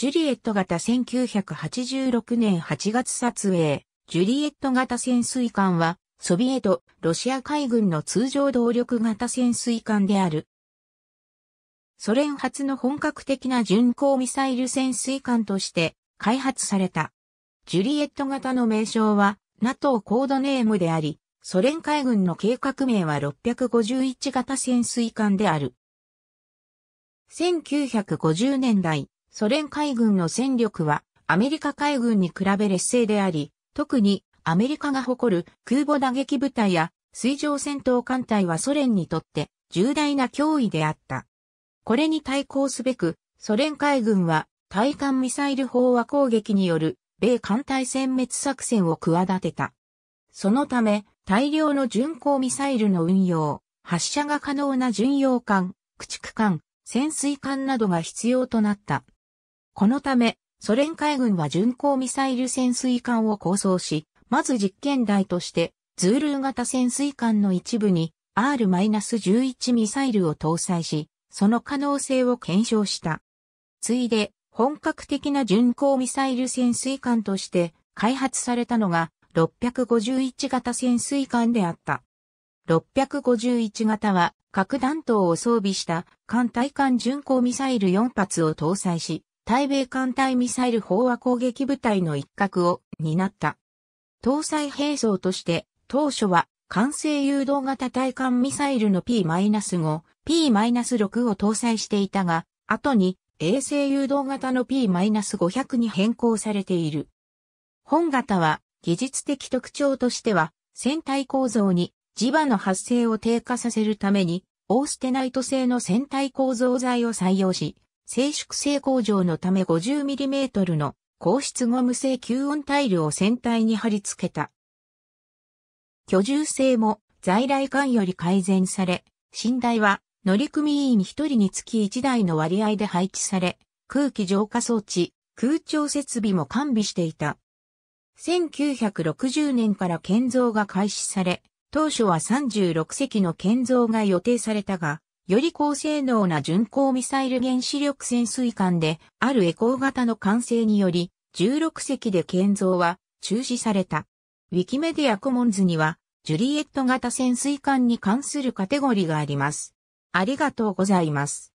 ジュリエット型1986年8月撮影、ジュリエット型潜水艦は、ソビエト、ロシア海軍の通常動力型潜水艦である。ソ連初の本格的な巡航ミサイル潜水艦として開発された。ジュリエット型の名称は NATO コードネームであり、ソ連海軍の計画名は651型潜水艦である。1950年代、ソ連海軍の戦力はアメリカ海軍に比べ劣勢であり、特にアメリカが誇る空母打撃部隊や水上戦闘艦隊はソ連にとって重大な脅威であった。これに対抗すべく、ソ連海軍は対艦ミサイル砲和攻撃による米艦隊殲滅作戦を企てた。そのため、大量の巡航ミサイルの運用、発射が可能な巡洋艦、駆逐艦、潜水艦などが必要となった。このため、ソ連海軍は巡航ミサイル潜水艦を構想し、まず実験台として、ズールー型潜水艦の一部に R-11 ミサイルを搭載し、その可能性を検証した。ついで、本格的な巡航ミサイル潜水艦として開発されたのが651型潜水艦であった。651型は核弾頭を装備した艦対艦巡航ミサイル4発を搭載し、対米艦隊ミサイル飽和攻撃部隊の一角を担った。搭載兵装として、当初は艦艇誘導型対艦ミサイルの P-5、P-6 を搭載していたが、後に衛星誘導型の P-500 に変更されている。本型は技術的特徴としては、船体構造に磁場の発生を低下させるために、オーステナイト製の船体構造材を採用し、静粛性向上のため 50mm の硬質ゴム製吸音タイルを船体に貼り付けた。居住性も在来管より改善され、寝台は乗組員1人につき1台の割合で配置され、空気浄化装置、空調設備も完備していた。1960年から建造が開始され、当初は36隻の建造が予定されたが、より高性能な巡航ミサイル原子力潜水艦であるエコー型の完成により、16隻で建造は中止された。ウィキメディアコモンズには、ジュリエット型潜水艦に関するカテゴリーがあります。ありがとうございます。